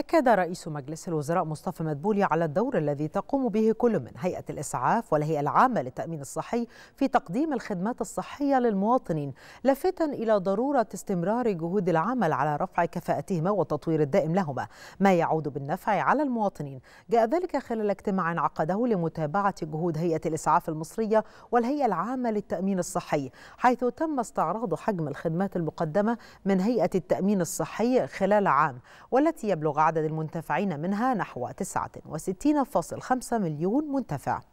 أكد رئيس مجلس الوزراء مصطفى مدبولي على الدور الذي تقوم به كل من هيئة الإسعاف والهيئة العامة للتأمين الصحي في تقديم الخدمات الصحية للمواطنين لافتا إلى ضرورة استمرار جهود العمل على رفع كفاءتهما والتطوير الدائم لهما ما يعود بالنفع على المواطنين جاء ذلك خلال اجتماع عقده لمتابعة جهود هيئة الإسعاف المصرية والهيئة العامة للتأمين الصحي حيث تم استعراض حجم الخدمات المقدمة من هيئة التأمين الصحي خلال عام والتي يبلغ عدد المنتفعين منها نحو 69.5 مليون منتفع